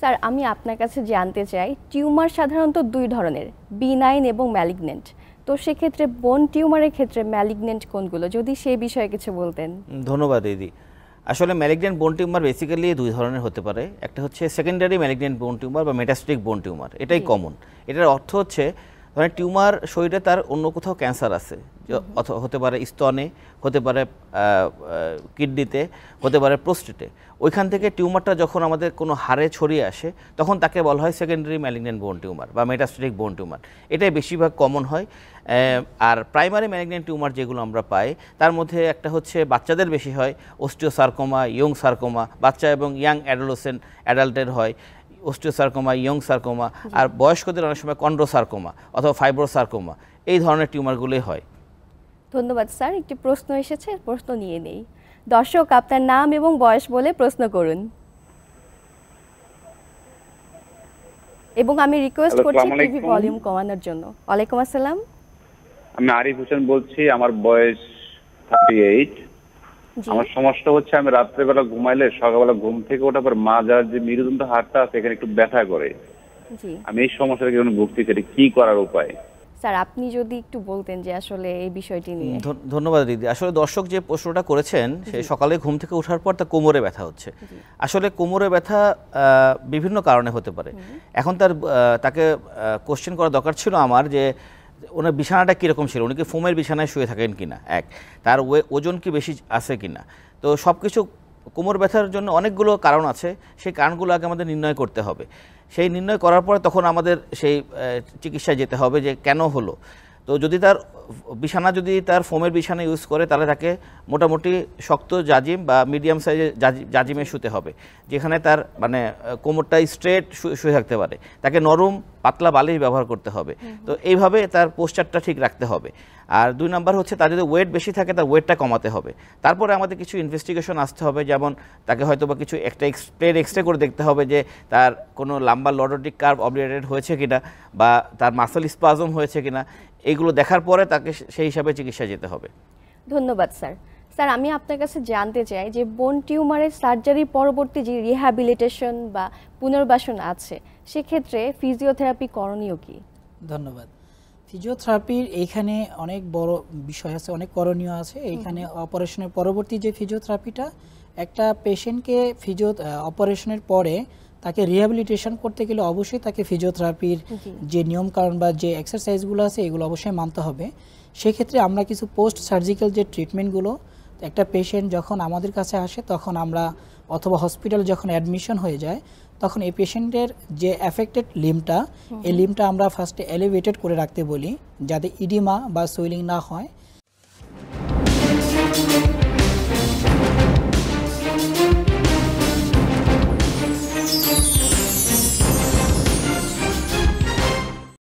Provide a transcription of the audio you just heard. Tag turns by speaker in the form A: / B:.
A: sir আমি আপনার কাছে জানতে চাই টিউমার সাধারণত দুই ধরনের বিনাইন এবং ম্যালিগনেন্ট তো সেক্ষেত্রে বোন টিউমারের ক্ষেত্রে ম্যালিগনেন্ট কোনগুলো যদি সে বিষয়ে কিছু বলতেন
B: ধন্যবাদ দিদি আসলে ম্যালিগনেন্ট বোন টিউমার বেসিক্যালি দুই ধরনের হতে পারে একটা হচ্ছে সেকেন্ডারি ম্যালিগনেন্ট বোন টিউমার বা মেটাস্টিক বোন টিউমার এটাই কমন এটার অর্থ হচ্ছে ধরেন টিউমার শরীরে তার অন্য কোথাও ক্যান্সার আছে হতে পারে স্তনে হতে পারে কিডনিতে হতে পারে প্রোস্টেটে ওইখান থেকে টিউমারটা যখন আমাদের কোনো হারে ছড়িয়ে আসে তখন তাকে বলা হয় সেকেন্ডারি ম্যালিগনেন্ট বোন টিউমার বা মেটাস্টেটিক বোন টিউমার এটাই বেশিরভাগ কমন হয় আর প্রাইমারি ম্যালিগনেন্ট টিউমার যেগুলো আমরা পাই তার মধ্যে একটা হচ্ছে বাচ্চাদের বেশি হয় অস্টিওসার্কোমা ইয়ং সার্কোমা বাচ্চা এবং ইয়াং অ্যাডোলোসেন্ট অ্যাডাল্টের হয় অস্টিওসার্কোমা ইয়ং সার্কোমা আর বয়স্কদের অনেক সময় কন্ড্রোসার্কোমা অথবা ফাইব্রোসার্কোমা এই ধরনের টিউমারগুলোই হয়
A: ধন্যবাদ স্যার একটি প্রশ্ন এসেছে প্রশ্ন নিয়ে নেই দর্শক আপনার নাম এবং বয়স বলে প্রশ্ন করুন এবং আমি রিকোয়েস্ট করছি টিভি ভলিউম কমানোর জন্য ওয়ালাইকুম আসসালাম
B: আমি আরিফ হোসেন বলছি আমার বয়স থার্টি এইট আমার সমস্যা হচ্ছে আমি রাত্রেবেলা ঘুমাইলে সকালবেলা ঘুম থেকে ওঠার পর মাজার যে মেরুদণ্ড হাড়টা আছে এখানে একটু ব্যথা করে আমি এই সমস্যার জন্য ভুগতেছি এটা কি করার উপায়
A: স্যার আপনি যদি একটু বলতেন যে আসলে এই বিষয়টি নিয়ে
B: ধন্যবাদ দিদি আসলে দর্শক যে প্রশ্নটা করেছেন সে সকালে ঘুম থেকে ওঠার পর তার কোমরে ব্যথা হচ্ছে আসলে কোমরে ব্যথা বিভিন্ন কারণে হতে পারে এখন তার তাকে কোশ্চেন করা দরকার ছিল আমার যে ওনার বিছানাটা কীরকম ছিল উনি কি ফোমের বিছানায় শুয়ে থাকেন কিনা এক তার ওজন কি বেশি আছে কিনা তো সব কিছু কোমর ব্যথার জন্য অনেকগুলো কারণ আছে সেই কারণগুলো আগে আমাদের নির্ণয় করতে হবে সেই নির্ণয় করার পরে তখন আমাদের সেই চিকিৎসায় যেতে হবে যে কেন হলো তো যদি তার বিছানা যদি তার ফোমের বিছানা ইউজ করে তাহলে তাকে মোটামুটি শক্ত জাজিম বা মিডিয়াম সাইজের জাজিমে শুতে হবে যেখানে তার মানে কোমরটা স্ট্রেট শুয়ে থাকতে পারে তাকে নরম পাতলা বালিশ ব্যবহার করতে হবে তো এইভাবে তার পোস্টারটা ঠিক রাখতে হবে আর দুই নম্বর হচ্ছে তার যদি ওয়েট বেশি থাকে তার ওয়েটটা কমাতে হবে তারপরে আমাদের কিছু ইনভেস্টিগেশন আসতে হবে যেমন তাকে হয়তো বা কিছু একটা এক্সপ্লেন এক্সরে করে দেখতে হবে যে তার কোনো লাম্বা লডোটিক কার্ভ অবলিটেড হয়েছে কিনা বা তার মাসল স্পাজম হয়েছে কিনা এগুলো দেখার পরে তাকে সেই হিসাবে চিকিৎসা যেতে হবে
A: ধন্যবাদ স্যার স্যার আমি আপনার কাছে জানতে চাই যে বোন টিউমারের সার্জারি পরবর্তী যে রিহ্যাবিলিটেশন বা পুনর্বাসন আছে সেক্ষেত্রে ফিজিওথেরাপি করণীয় কি
C: ধন্যবাদ ফিজিওথেরাপির এখানে অনেক বড় বিষয় আছে অনেক করণীয় আছে এখানে অপারেশনের পরবর্তী যে ফিজিওথেরাপিটা একটা পেশেন্টকে ফিজিও অপারেশনের পরে তাকে রিহ্যাবিলিটেশন করতে গেলে অবশ্যই তাকে ফিজিওথেরাপির যে নিয়মকানুন বা যে এক্সারসাইজগুলো আছে এগুলো অবশ্যই মানতে হবে সেক্ষেত্রে আমরা কিছু পোস্ট সার্জিক্যাল যে ট্রিটমেন্টগুলো একটা পেশেন্ট যখন আমাদের কাছে আসে তখন আমরা অথবা হসপিটাল যখন অ্যাডমিশন হয়ে যায় তখন এই পেশেন্টের যে অ্যাফেক্টেড লিমটা এই লিমটা আমরা ফার্স্টে এলিভেটেড করে রাখতে বলি যাতে ইডিমা বা সুইলিং না হয়